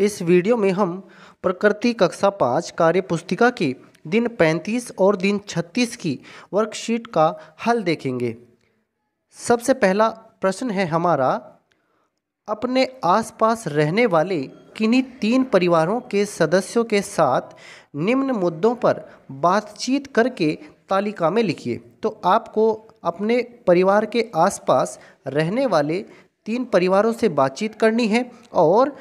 इस वीडियो में हम प्रकृति कक्षा पाँच कार्य पुस्तिका के दिन 35 और दिन 36 की वर्कशीट का हल देखेंगे सबसे पहला प्रश्न है हमारा अपने आसपास रहने वाले किन्हीं तीन परिवारों के सदस्यों के साथ निम्न मुद्दों पर बातचीत करके तालिका में लिखिए तो आपको अपने परिवार के आसपास रहने वाले तीन परिवारों से बातचीत करनी है और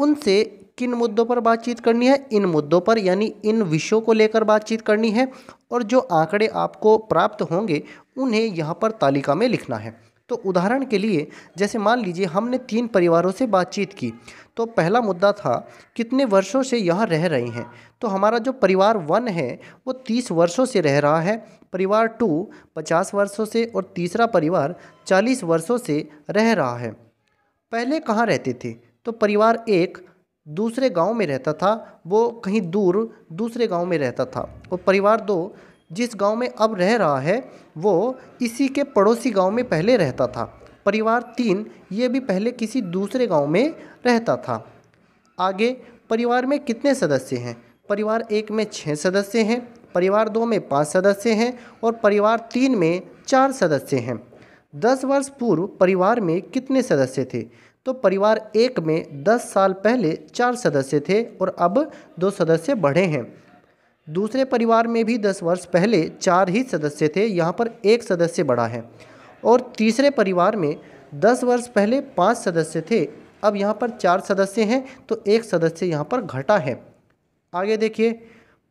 उनसे किन मुद्दों पर बातचीत करनी है इन मुद्दों पर यानी इन विषयों को लेकर बातचीत करनी है और जो आंकड़े आपको प्राप्त होंगे उन्हें यहाँ पर तालिका में लिखना है तो उदाहरण के लिए जैसे मान लीजिए हमने तीन परिवारों से बातचीत की तो पहला मुद्दा था कितने वर्षों से यहाँ रह रहे हैं तो हमारा जो परिवार वन है वो तीस वर्षों से रह रहा है परिवार टू पचास वर्षों से और तीसरा परिवार चालीस वर्षों से रह रहा है पहले कहाँ रहते थे तो परिवार एक दूसरे गांव में रहता था वो कहीं दूर दूसरे गांव में रहता था और परिवार दो जिस गांव में अब रह रहा है वो इसी के पड़ोसी गांव में पहले रहता था परिवार तीन ये भी पहले किसी दूसरे गांव में रहता था आगे परिवार में कितने सदस्य हैं परिवार एक में छः सदस्य हैं परिवार दो में पाँच सदस्य हैं और परिवार तीन में चार सदस्य हैं दस वर्ष पूर्व परिवार में कितने सदस्य थे तो परिवार एक में 10 साल पहले चार सदस्य थे और अब दो सदस्य बढ़े हैं दूसरे परिवार में भी 10 वर्ष पहले चार ही सदस्य थे यहाँ पर एक सदस्य बढ़ा है और तीसरे परिवार में 10 वर्ष पहले पाँच सदस्य थे अब यहाँ पर चार सदस्य हैं तो एक सदस्य यहाँ पर घटा है आगे देखिए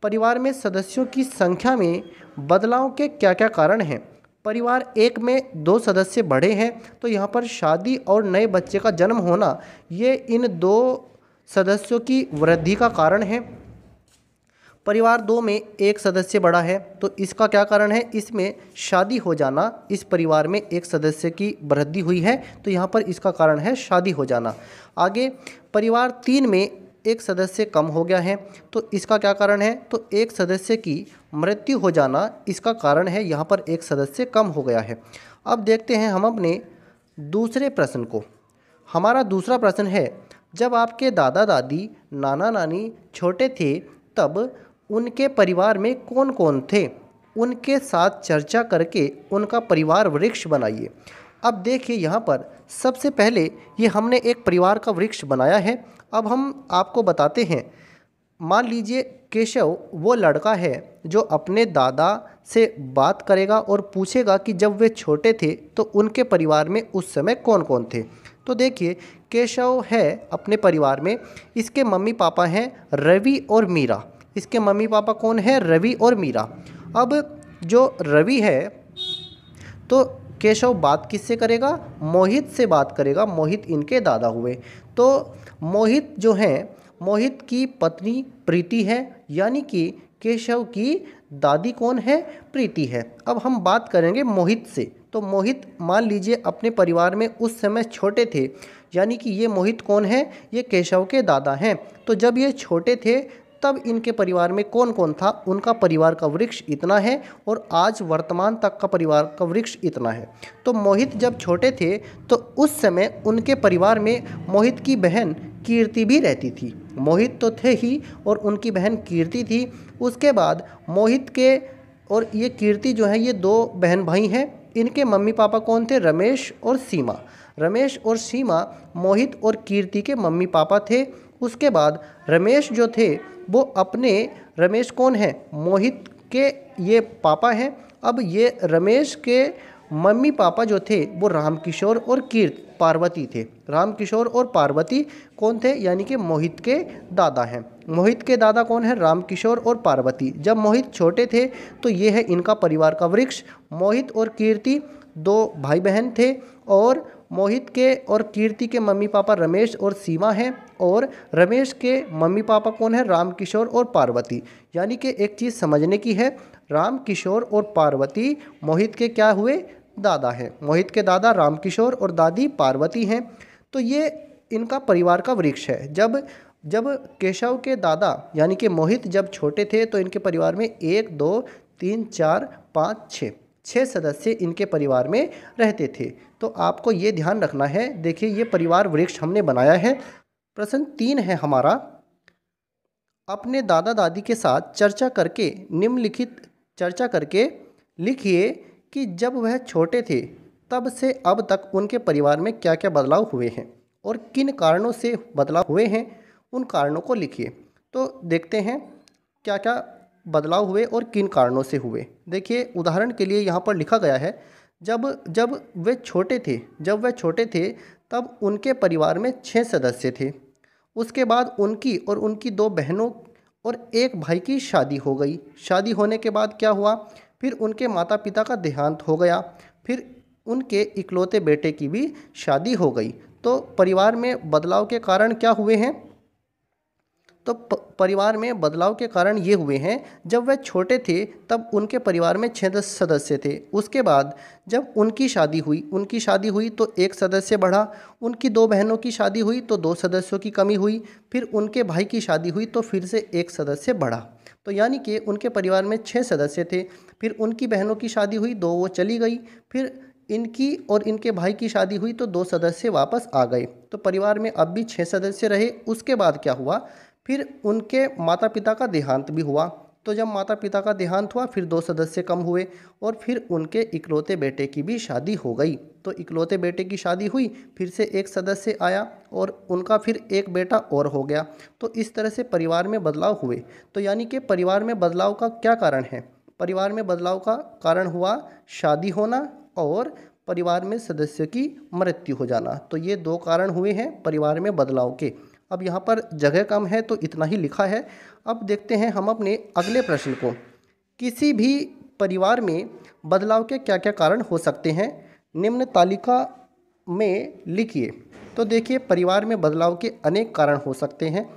परिवार में सदस्यों की संख्या में बदलाव के क्या क्या कारण हैं परिवार एक में दो सदस्य बड़े हैं तो यहाँ पर शादी और नए बच्चे का जन्म होना ये इन दो सदस्यों की वृद्धि का कारण है परिवार दो में एक सदस्य बड़ा है तो इसका क्या कारण है इसमें शादी हो जाना इस परिवार में एक सदस्य की वृद्धि हुई है तो यहाँ पर इसका कारण है शादी हो जाना आगे परिवार तीन में एक सदस्य कम हो गया है तो इसका क्या कारण है तो एक सदस्य की मृत्यु हो जाना इसका कारण है यहाँ पर एक सदस्य कम हो गया है अब देखते हैं हम अपने दूसरे प्रश्न को हमारा दूसरा प्रश्न है जब आपके दादा दादी नाना नानी छोटे थे तब उनके परिवार में कौन कौन थे उनके साथ चर्चा करके उनका परिवार वृक्ष बनाइए अब देखिए यहाँ पर सबसे पहले ये हमने एक परिवार का वृक्ष बनाया है अब हम आपको बताते हैं मान लीजिए केशव वो लड़का है जो अपने दादा से बात करेगा और पूछेगा कि जब वे छोटे थे तो उनके परिवार में उस समय कौन कौन थे तो देखिए केशव है अपने परिवार में इसके मम्मी पापा हैं रवि और मीरा इसके मम्मी पापा कौन है रवि और मीरा अब जो रवि है तो केशव बात किससे करेगा मोहित से बात करेगा मोहित इनके दादा हुए तो मोहित जो हैं मोहित की पत्नी प्रीति है यानी कि केशव की दादी कौन है प्रीति है अब हम बात करेंगे मोहित से तो मोहित मान लीजिए अपने परिवार में उस समय छोटे थे यानी कि ये मोहित कौन है ये केशव के दादा हैं तो जब ये छोटे थे तब इनके परिवार में कौन कौन था उनका परिवार का वृक्ष इतना है और आज वर्तमान तक का परिवार का वृक्ष इतना है तो मोहित जब छोटे थे तो उस समय उनके परिवार में मोहित की बहन कीर्ति भी रहती थी मोहित तो थे ही और उनकी बहन कीर्ति थी उसके बाद मोहित के और ये कीर्ति जो है ये दो बहन भाई हैं इनके मम्मी पापा कौन थे रमेश और सीमा रमेश और सीमा मोहित और कीर्ति के मम्मी पापा थे उसके बाद रमेश जो थे वो अपने रमेश कौन है मोहित के ये पापा हैं अब ये रमेश के मम्मी पापा जो थे वो रामकिशोर और कीर्त पार्वती थे रामकिशोर और पार्वती कौन थे यानी कि मोहित के दादा हैं मोहित के दादा कौन है रामकिशोर और पार्वती जब मोहित छोटे थे तो ये है इनका परिवार का वृक्ष मोहित और कीर्ति दो भाई बहन थे और मोहित के और कीर्ति के मम्मी पापा रमेश और सीमा हैं और रमेश के मम्मी पापा कौन है रामकिशोर और पार्वती यानी कि एक चीज़ समझने की है रामकिशोर और पार्वती मोहित के क्या हुए दादा हैं मोहित के दादा रामकिशोर और दादी पार्वती हैं तो ये इनका परिवार का वृक्ष है जब जब केशव के दादा यानी कि मोहित जब छोटे थे तो इनके परिवार में एक दो तीन चार पाँच छः छः सदस्य इनके परिवार में रहते थे तो आपको ये ध्यान रखना है देखिए ये परिवार वृक्ष हमने बनाया है प्रश्न तीन है हमारा अपने दादा दादी के साथ चर्चा करके निम्नलिखित चर्चा करके लिखिए कि जब वह छोटे थे तब से अब तक उनके परिवार में क्या क्या बदलाव हुए हैं और किन कारणों से बदलाव हुए हैं उन कारणों को लिखिए तो देखते हैं क्या क्या बदलाव हुए और किन कारणों से हुए देखिए उदाहरण के लिए यहाँ पर लिखा गया है जब जब वे छोटे थे जब वे छोटे थे तब उनके परिवार में छः सदस्य थे उसके बाद उनकी और उनकी दो बहनों और एक भाई की शादी हो गई शादी होने के बाद क्या हुआ फिर उनके माता पिता का देहांत हो गया फिर उनके इकलौते बेटे की भी शादी हो गई तो परिवार में बदलाव के कारण क्या हुए हैं तो परिवार में बदलाव के कारण ये हुए हैं जब वह छोटे थे तब उनके परिवार में छः दस सदस्य थे उसके बाद जब उनकी शादी हुई उनकी शादी हुई तो एक सदस्य बढ़ा उनकी दो बहनों की शादी हुई तो दो सदस्यों की कमी हुई फिर उनके भाई की शादी हुई तो फिर से एक सदस्य बढ़ा तो यानी कि उनके परिवार में छः सदस्य थे फिर उनकी बहनों की शादी हुई दो वो चली गई फिर इनकी और इनके भाई की शादी हुई तो दो सदस्य वापस आ गए तो परिवार में अब भी छः सदस्य रहे उसके बाद क्या हुआ फिर उनके माता पिता का देहांत भी हुआ तो जब माता पिता का देहांत हुआ फिर दो सदस्य कम हुए और फिर उनके इकलौते बेटे की भी शादी हो गई तो इकलौते बेटे की शादी हुई फिर से एक सदस्य आया और उनका फिर एक बेटा और हो गया तो इस तरह से परिवार में बदलाव हुए तो यानी कि परिवार में बदलाव का क्या कारण है परिवार में बदलाव का कारण हुआ शादी होना और परिवार में सदस्य की मृत्यु हो जाना तो ये दो कारण हुए हैं परिवार में बदलाव के अब यहाँ पर जगह कम है तो इतना ही लिखा है अब देखते हैं हम अपने अगले प्रश्न को किसी भी परिवार में बदलाव के क्या क्या कारण हो सकते हैं निम्न तालिका में लिखिए तो देखिए परिवार में बदलाव के अनेक कारण हो सकते हैं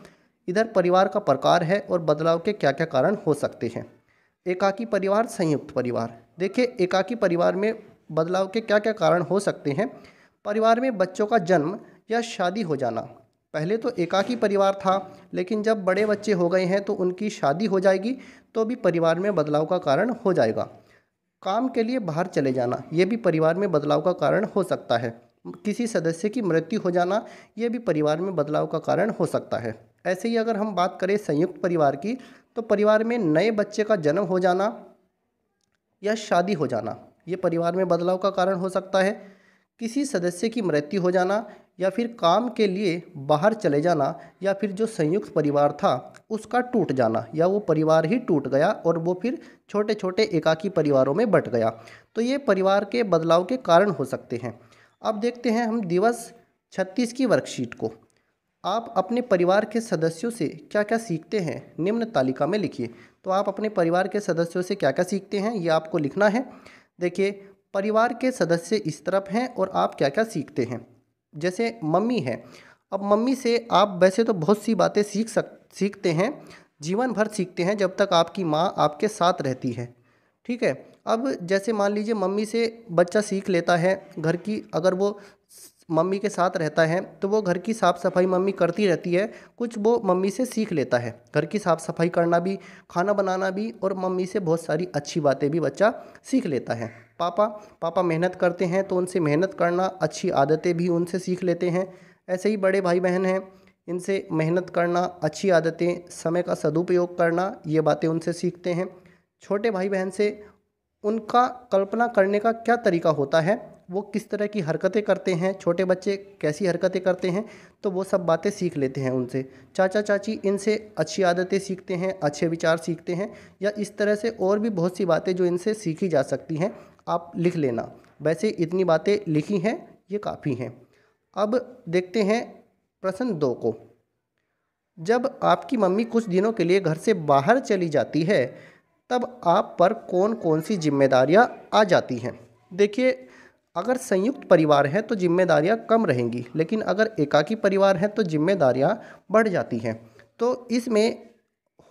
इधर परिवार का प्रकार है और बदलाव के क्या क्या कारण हो सकते हैं एकाकी परिवार संयुक्त परिवार देखिए एकाकी परिवार में बदलाव के क्या क्या कारण हो सकते हैं परिवार में बच्चों का जन्म या शादी हो जाना पहले तो एकाकी परिवार था लेकिन जब बड़े बच्चे हो गए हैं तो उनकी शादी हो जाएगी तो भी परिवार में बदलाव का कारण हो जाएगा काम के लिए बाहर चले जाना ये भी परिवार में बदलाव का कारण हो सकता है किसी सदस्य की मृत्यु हो जाना ये भी परिवार में बदलाव का कारण हो सकता है ऐसे ही अगर हम बात करें संयुक्त परिवार की तो परिवार में नए बच्चे का जन्म हो जाना या शादी हो जाना ये परिवार में बदलाव का कारण हो सकता है किसी सदस्य की मृत्यु हो जाना या फिर काम के लिए बाहर चले जाना या फिर जो संयुक्त परिवार था उसका टूट जाना या वो परिवार ही टूट गया और वो फिर छोटे छोटे एकाकी परिवारों में बट गया तो ये परिवार के बदलाव के कारण हो सकते हैं अब देखते हैं हम दिवस छत्तीस की वर्कशीट को आप अपने परिवार के सदस्यों से क्या क्या सीखते हैं निम्न तालिका में लिखिए तो आप अपने परिवार के सदस्यों से क्या क्या सीखते हैं ये आपको लिखना है देखिए परिवार के सदस्य इस तरफ हैं और आप क्या क्या सीखते हैं जैसे मम्मी है अब मम्मी से आप वैसे तो बहुत सी बातें सीख सक सीखते हैं जीवन भर सीखते हैं जब तक आपकी माँ आपके साथ रहती है ठीक है अब जैसे मान लीजिए मम्मी से बच्चा सीख लेता है घर की अगर वो मम्मी के साथ रहता है तो वो घर की साफ़ सफाई मम्मी करती रहती है कुछ वो मम्मी से सीख लेता है घर की साफ़ सफाई करना भी खाना बनाना भी और मम्मी से बहुत सारी अच्छी बातें भी बच्चा सीख लेता है पापा पापा मेहनत करते हैं तो उनसे मेहनत करना अच्छी आदतें भी उनसे सीख लेते हैं ऐसे ही बड़े भाई बहन हैं इनसे मेहनत करना अच्छी आदतें समय का सदुपयोग करना ये बातें उनसे सीखते हैं छोटे भाई बहन से उनका कल्पना करने का क्या तरीका होता है वो किस तरह की हरकतें करते हैं छोटे बच्चे कैसी हरकतें करते हैं तो वो सब बातें सीख लेते हैं उनसे चाचा चाची इनसे अच्छी आदतें सीखते हैं अच्छे विचार सीखते हैं या इस तरह से और भी बहुत सी बातें जो इनसे सीखी जा सकती हैं आप लिख लेना वैसे इतनी बातें लिखी हैं ये काफ़ी हैं अब देखते हैं प्रश्न दो को जब आपकी मम्मी कुछ दिनों के लिए घर से बाहर चली जाती है तब आप पर कौन कौन सी जिम्मेदारियां आ जाती हैं देखिए अगर संयुक्त परिवार है तो जिम्मेदारियां कम रहेंगी लेकिन अगर एकाकी परिवार है तो जिम्मेदारियां बढ़ जाती हैं तो इसमें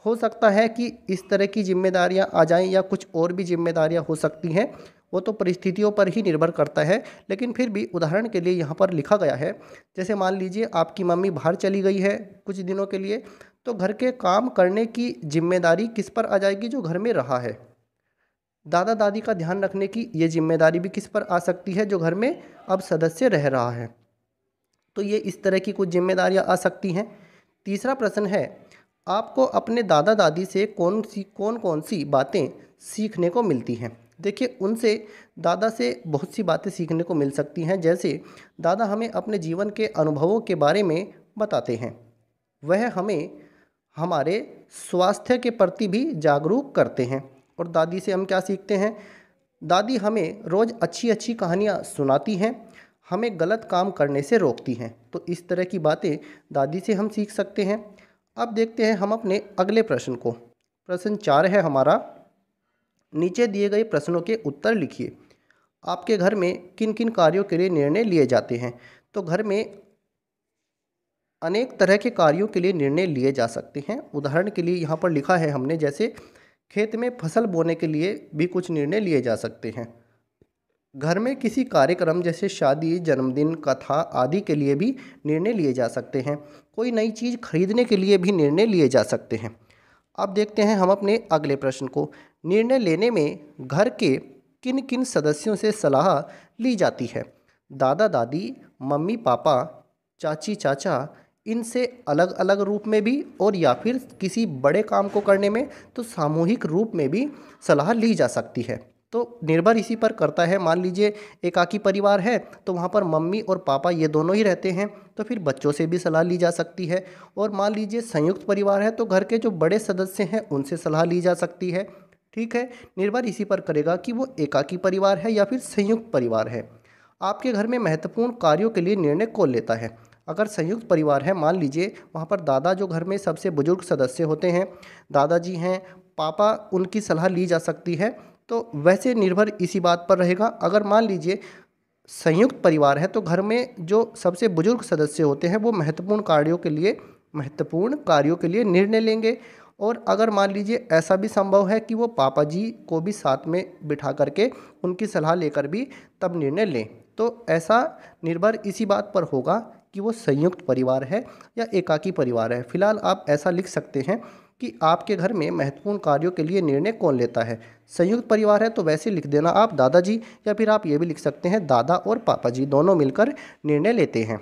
हो सकता है कि इस तरह की जिम्मेदारियां आ जाएं या कुछ और भी जिम्मेदारियां हो सकती हैं वो तो परिस्थितियों पर ही निर्भर करता है लेकिन फिर भी उदाहरण के लिए यहाँ पर लिखा गया है जैसे मान लीजिए आपकी मम्मी बाहर चली गई है कुछ दिनों के लिए तो घर के काम करने की जिम्मेदारी किस पर आ जाएगी जो घर में रहा है दादा दादी का ध्यान रखने की ये जिम्मेदारी भी किस पर आ सकती है जो घर में अब सदस्य रह रहा है तो ये इस तरह की कुछ जिम्मेदारियाँ आ सकती हैं तीसरा प्रश्न है आपको अपने दादा दादी से कौन सी कौन कौन सी बातें सीखने को मिलती हैं देखिए उनसे दादा से बहुत सी बातें सीखने को मिल सकती हैं जैसे दादा हमें अपने जीवन के अनुभवों के बारे में बताते हैं वह हमें हमारे स्वास्थ्य के प्रति भी जागरूक करते हैं और दादी से हम क्या सीखते हैं दादी हमें रोज़ अच्छी अच्छी कहानियाँ सुनाती हैं हमें गलत काम करने से रोकती हैं तो इस तरह की बातें दादी से हम सीख सकते हैं अब देखते हैं हम अपने अगले प्रश्न को प्रश्न चार है हमारा नीचे दिए गए प्रश्नों के उत्तर लिखिए आपके घर में किन किन कार्यों के लिए निर्णय लिए जाते हैं तो घर में अनेक तरह के कार्यों के लिए निर्णय लिए जा सकते हैं उदाहरण के लिए यहाँ पर लिखा है हमने जैसे खेत में फसल बोने के लिए भी कुछ निर्णय लिए जा सकते हैं घर में किसी कार्यक्रम जैसे शादी जन्मदिन कथा आदि के लिए भी निर्णय लिए जा सकते हैं कोई नई चीज़ खरीदने के लिए भी निर्णय लिए जा सकते हैं अब देखते हैं हम अपने अगले प्रश्न को निर्णय लेने में घर के किन किन सदस्यों से सलाह ली जाती है दादा दादी मम्मी पापा चाची चाचा इनसे अलग अलग रूप में भी और या फिर किसी बड़े काम को करने में तो सामूहिक रूप में भी सलाह ली जा सकती है तो निर्भर इसी पर करता है मान लीजिए एकाकी परिवार है तो वहाँ पर मम्मी और पापा ये दोनों ही रहते हैं तो फिर बच्चों से भी सलाह ली जा सकती है और मान लीजिए संयुक्त परिवार है तो घर के जो बड़े सदस्य हैं उनसे सलाह ली जा सकती है ठीक है निर्भर इसी पर करेगा कि वो एकाकी परिवार है या फिर संयुक्त परिवार है आपके घर में महत्वपूर्ण कार्यों के लिए निर्णय कौन लेता है अगर संयुक्त परिवार है मान लीजिए वहाँ पर दादा जो घर में सबसे बुजुर्ग सदस्य होते हैं दादाजी हैं पापा उनकी सलाह ली जा सकती है तो वैसे निर्भर इसी बात पर रहेगा अगर मान लीजिए संयुक्त परिवार है तो घर में जो सबसे बुजुर्ग सदस्य होते हैं वो महत्वपूर्ण कार्यों के लिए महत्वपूर्ण कार्यों के लिए निर्णय लेंगे और अगर मान लीजिए ऐसा भी संभव है कि वो पापा जी को भी साथ में बिठा करके उनकी सलाह लेकर भी तब निर्णय लें तो ऐसा निर्भर इसी बात पर होगा कि वो संयुक्त परिवार है या एकाकी परिवार है फिलहाल आप ऐसा लिख सकते हैं कि आपके घर में महत्वपूर्ण कार्यों के लिए निर्णय कौन लेता है संयुक्त परिवार है तो वैसे लिख देना आप दादाजी या फिर आप ये भी लिख सकते हैं दादा और पापा जी दोनों मिलकर निर्णय लेते हैं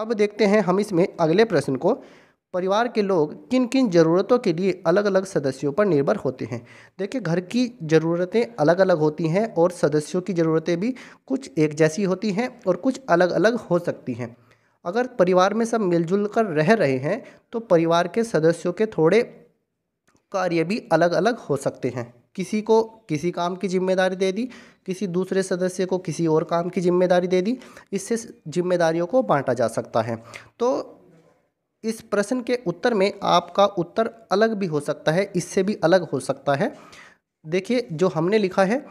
अब देखते हैं हम इसमें अगले प्रश्न को परिवार के लोग किन किन ज़रूरतों के लिए अलग अलग सदस्यों पर निर्भर होते हैं देखिए घर की ज़रूरतें अलग अलग होती हैं और सदस्यों की ज़रूरतें भी कुछ एक जैसी होती हैं और कुछ अलग अलग हो सकती हैं अगर परिवार में सब मिलजुल कर रह रहे हैं तो परिवार के सदस्यों के थोड़े कार्य भी अलग अलग हो सकते हैं किसी को किसी काम की जिम्मेदारी दे दी किसी दूसरे सदस्य को किसी और काम की जिम्मेदारी दे दी इससे जिम्मेदारियों को बांटा जा सकता है तो इस प्रश्न के उत्तर में आपका उत्तर अलग भी हो सकता है इससे भी अलग हो सकता है देखिए जो हमने लिखा है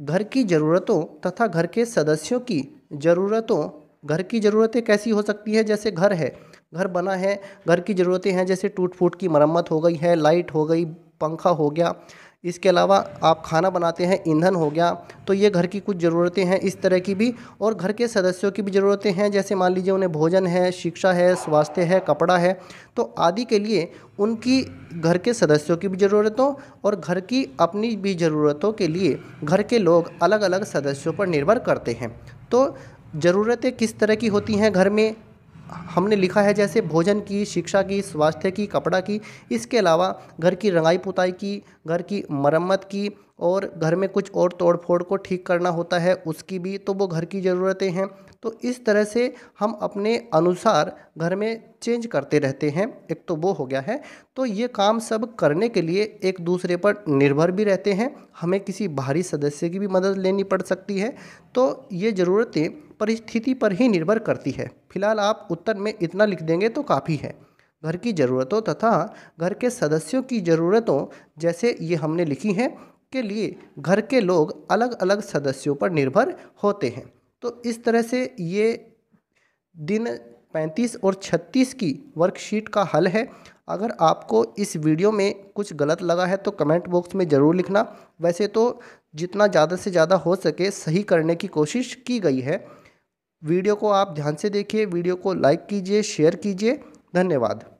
घर की ज़रूरतों तथा घर के सदस्यों की ज़रूरतों घर की ज़रूरतें कैसी हो सकती है जैसे घर है घर बना है घर की ज़रूरतें हैं जैसे टूट फूट की मरम्मत हो गई है लाइट हो गई पंखा हो गया इसके अलावा आप खाना बनाते हैं ईंधन हो गया तो ये घर की कुछ ज़रूरतें हैं इस तरह की भी और घर के सदस्यों की भी ज़रूरतें हैं जैसे मान लीजिए उन्हें भोजन है शिक्षा है स्वास्थ्य है कपड़ा है तो आदि के लिए उनकी घर के सदस्यों की भी ज़रूरतों और घर की अपनी भी ज़रूरतों के लिए घर के लोग अलग अलग सदस्यों पर निर्भर करते हैं तो ज़रूरतें किस तरह की होती हैं घर में हमने लिखा है जैसे भोजन की शिक्षा की स्वास्थ्य की कपड़ा की इसके अलावा घर की रंगाई पुताई की घर की मरम्मत की और घर में कुछ और तोड़ फोड़ को ठीक करना होता है उसकी भी तो वो घर की ज़रूरतें हैं तो इस तरह से हम अपने अनुसार घर में चेंज करते रहते हैं एक तो वो हो गया है तो ये काम सब करने के लिए एक दूसरे पर निर्भर भी रहते हैं हमें किसी बाहरी सदस्य की भी मदद लेनी पड़ सकती है तो ये ज़रूरतें परिस्थिति पर ही निर्भर करती है फिलहाल आप उत्तर में इतना लिख देंगे तो काफ़ी है घर की ज़रूरतों तथा घर के सदस्यों की ज़रूरतों जैसे ये हमने लिखी हैं के लिए घर के लोग अलग अलग सदस्यों पर निर्भर होते हैं तो इस तरह से ये दिन 35 और 36 की वर्कशीट का हल है अगर आपको इस वीडियो में कुछ गलत लगा है तो कमेंट बॉक्स में ज़रूर लिखना वैसे तो जितना ज़्यादा से ज़्यादा हो सके सही करने की कोशिश की गई है वीडियो को आप ध्यान से देखिए वीडियो को लाइक कीजिए शेयर कीजिए धन्यवाद